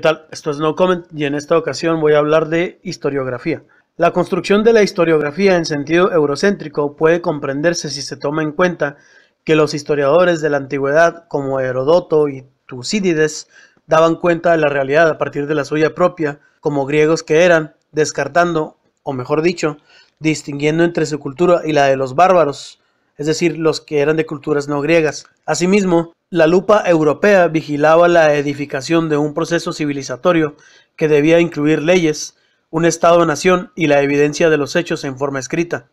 ¿Qué tal? Esto es No Comment y en esta ocasión voy a hablar de historiografía. La construcción de la historiografía en sentido eurocéntrico puede comprenderse si se toma en cuenta que los historiadores de la antigüedad como Herodoto y Tucídides daban cuenta de la realidad a partir de la suya propia, como griegos que eran, descartando, o mejor dicho, distinguiendo entre su cultura y la de los bárbaros, es decir, los que eran de culturas no griegas. Asimismo, la lupa europea vigilaba la edificación de un proceso civilizatorio que debía incluir leyes, un Estado-nación y la evidencia de los hechos en forma escrita.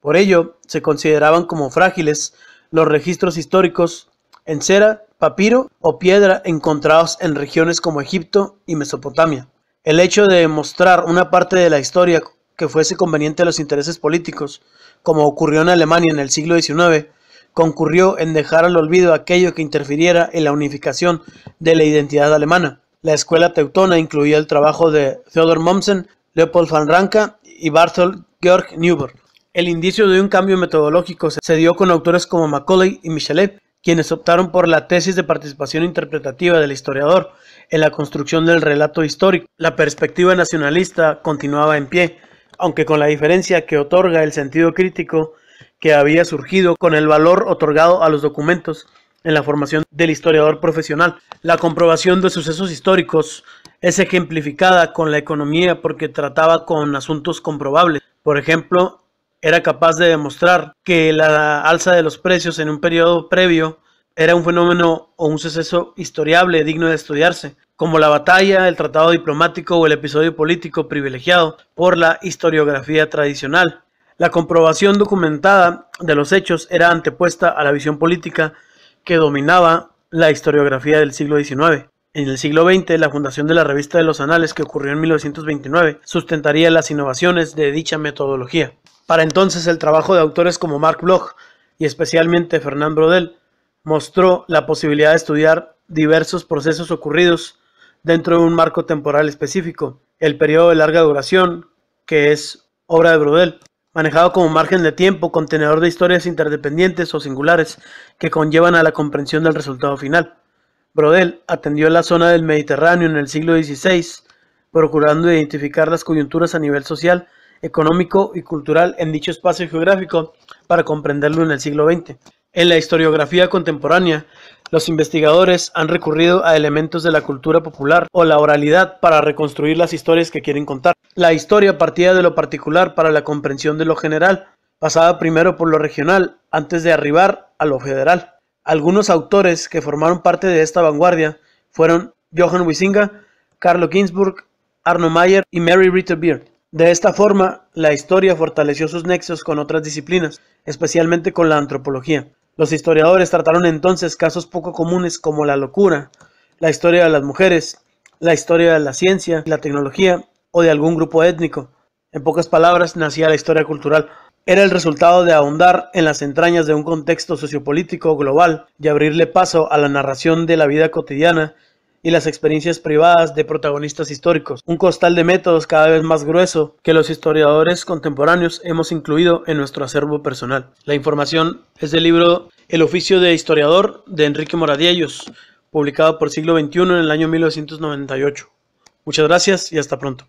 Por ello, se consideraban como frágiles los registros históricos en cera, papiro o piedra encontrados en regiones como Egipto y Mesopotamia. El hecho de mostrar una parte de la historia que fuese conveniente a los intereses políticos, como ocurrió en Alemania en el siglo XIX, concurrió en dejar al olvido aquello que interfiriera en la unificación de la identidad alemana. La escuela teutona incluía el trabajo de Theodor Mommsen, Leopold van Ranke y Barthold Georg Neuber. El indicio de un cambio metodológico se dio con autores como Macaulay y Michelet, quienes optaron por la tesis de participación interpretativa del historiador en la construcción del relato histórico. La perspectiva nacionalista continuaba en pie, aunque con la diferencia que otorga el sentido crítico que había surgido con el valor otorgado a los documentos en la formación del historiador profesional. La comprobación de sucesos históricos es ejemplificada con la economía porque trataba con asuntos comprobables. Por ejemplo, era capaz de demostrar que la alza de los precios en un periodo previo era un fenómeno o un suceso historiable digno de estudiarse, como la batalla, el tratado diplomático o el episodio político privilegiado por la historiografía tradicional. La comprobación documentada de los hechos era antepuesta a la visión política que dominaba la historiografía del siglo XIX. En el siglo XX, la fundación de la revista de los Anales, que ocurrió en 1929, sustentaría las innovaciones de dicha metodología. Para entonces, el trabajo de autores como Marc Bloch y especialmente Fernand Braudel mostró la posibilidad de estudiar diversos procesos ocurridos dentro de un marco temporal específico, el periodo de larga duración, que es obra de Brodel, manejado como margen de tiempo, contenedor de historias interdependientes o singulares que conllevan a la comprensión del resultado final. Brodel atendió la zona del Mediterráneo en el siglo XVI, procurando identificar las coyunturas a nivel social, económico y cultural en dicho espacio geográfico para comprenderlo en el siglo XX. En la historiografía contemporánea, los investigadores han recurrido a elementos de la cultura popular o la oralidad para reconstruir las historias que quieren contar. La historia partía de lo particular para la comprensión de lo general, pasaba primero por lo regional antes de arribar a lo federal. Algunos autores que formaron parte de esta vanguardia fueron Johann Wisinga, Carlo Ginsburg, Arno Mayer y Mary Ritter Beard. De esta forma, la historia fortaleció sus nexos con otras disciplinas, especialmente con la antropología. Los historiadores trataron entonces casos poco comunes como la locura, la historia de las mujeres, la historia de la ciencia, la tecnología o de algún grupo étnico. En pocas palabras, nacía la historia cultural. Era el resultado de ahondar en las entrañas de un contexto sociopolítico global y abrirle paso a la narración de la vida cotidiana y las experiencias privadas de protagonistas históricos, un costal de métodos cada vez más grueso que los historiadores contemporáneos hemos incluido en nuestro acervo personal. La información es del libro El oficio de historiador de Enrique Moradiellos, publicado por siglo XXI en el año 1998. Muchas gracias y hasta pronto.